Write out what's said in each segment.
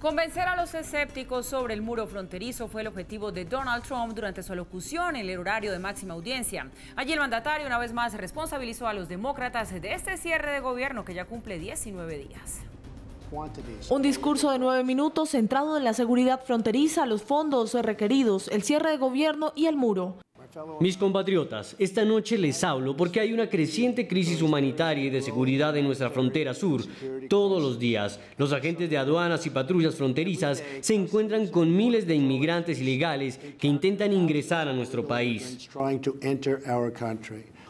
Convencer a los escépticos sobre el muro fronterizo fue el objetivo de Donald Trump durante su alocución en el horario de máxima audiencia. Allí el mandatario una vez más responsabilizó a los demócratas de este cierre de gobierno que ya cumple 19 días. Un discurso de nueve minutos centrado en la seguridad fronteriza, los fondos requeridos, el cierre de gobierno y el muro. Mis compatriotas, esta noche les hablo porque hay una creciente crisis humanitaria y de seguridad en nuestra frontera sur. Todos los días, los agentes de aduanas y patrullas fronterizas se encuentran con miles de inmigrantes ilegales que intentan ingresar a nuestro país.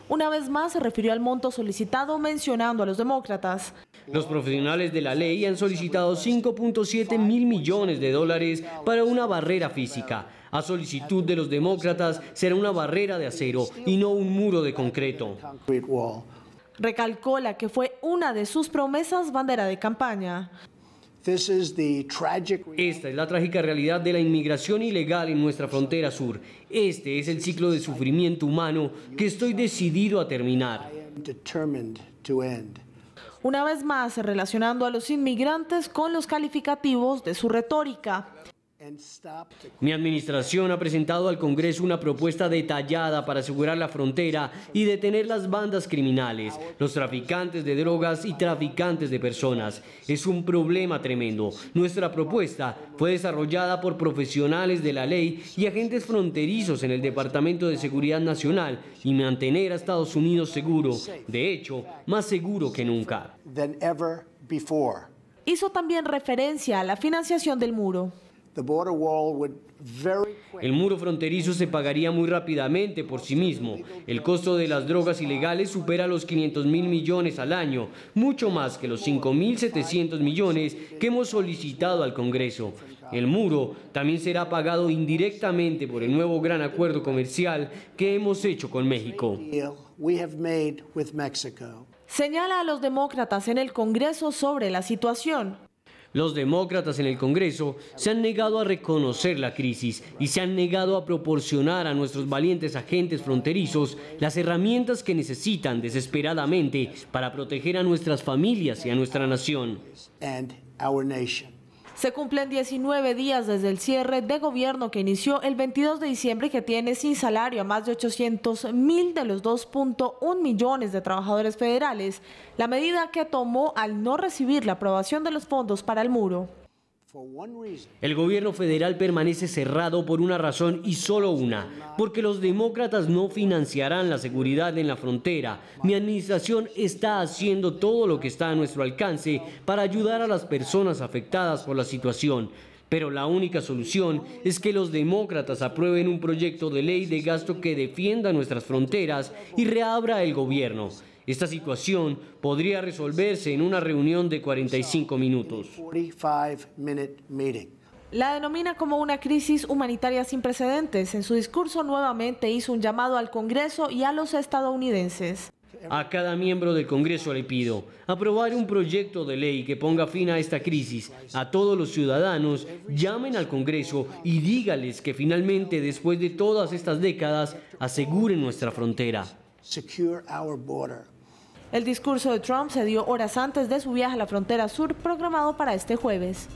Una vez más se refirió al monto solicitado mencionando a los demócratas. Los profesionales de la ley han solicitado 5.7 mil millones de dólares para una barrera física. A solicitud de los demócratas será una barrera de acero y no un muro de concreto. Recalcó la que fue una de sus promesas bandera de campaña. Esta es la trágica realidad de la inmigración ilegal en nuestra frontera sur. Este es el ciclo de sufrimiento humano que estoy decidido a terminar. Una vez más, relacionando a los inmigrantes con los calificativos de su retórica. Mi administración ha presentado al Congreso una propuesta detallada para asegurar la frontera y detener las bandas criminales, los traficantes de drogas y traficantes de personas. Es un problema tremendo. Nuestra propuesta fue desarrollada por profesionales de la ley y agentes fronterizos en el Departamento de Seguridad Nacional y mantener a Estados Unidos seguro, de hecho, más seguro que nunca. Hizo también referencia a la financiación del muro. El muro fronterizo se pagaría muy rápidamente por sí mismo. El costo de las drogas ilegales supera los 500 mil millones al año, mucho más que los 5.700 millones que hemos solicitado al Congreso. El muro también será pagado indirectamente por el nuevo gran acuerdo comercial que hemos hecho con México. Señala a los demócratas en el Congreso sobre la situación. Los demócratas en el Congreso se han negado a reconocer la crisis y se han negado a proporcionar a nuestros valientes agentes fronterizos las herramientas que necesitan desesperadamente para proteger a nuestras familias y a nuestra nación. Se cumplen 19 días desde el cierre de gobierno que inició el 22 de diciembre y que tiene sin salario a más de 800 mil de los 2.1 millones de trabajadores federales, la medida que tomó al no recibir la aprobación de los fondos para el muro. El gobierno federal permanece cerrado por una razón y solo una, porque los demócratas no financiarán la seguridad en la frontera. Mi administración está haciendo todo lo que está a nuestro alcance para ayudar a las personas afectadas por la situación. Pero la única solución es que los demócratas aprueben un proyecto de ley de gasto que defienda nuestras fronteras y reabra el gobierno. Esta situación podría resolverse en una reunión de 45 minutos. La denomina como una crisis humanitaria sin precedentes. En su discurso nuevamente hizo un llamado al Congreso y a los estadounidenses. A cada miembro del Congreso le pido aprobar un proyecto de ley que ponga fin a esta crisis. A todos los ciudadanos, llamen al Congreso y dígales que finalmente, después de todas estas décadas, aseguren nuestra frontera. El discurso de Trump se dio horas antes de su viaje a la frontera sur programado para este jueves.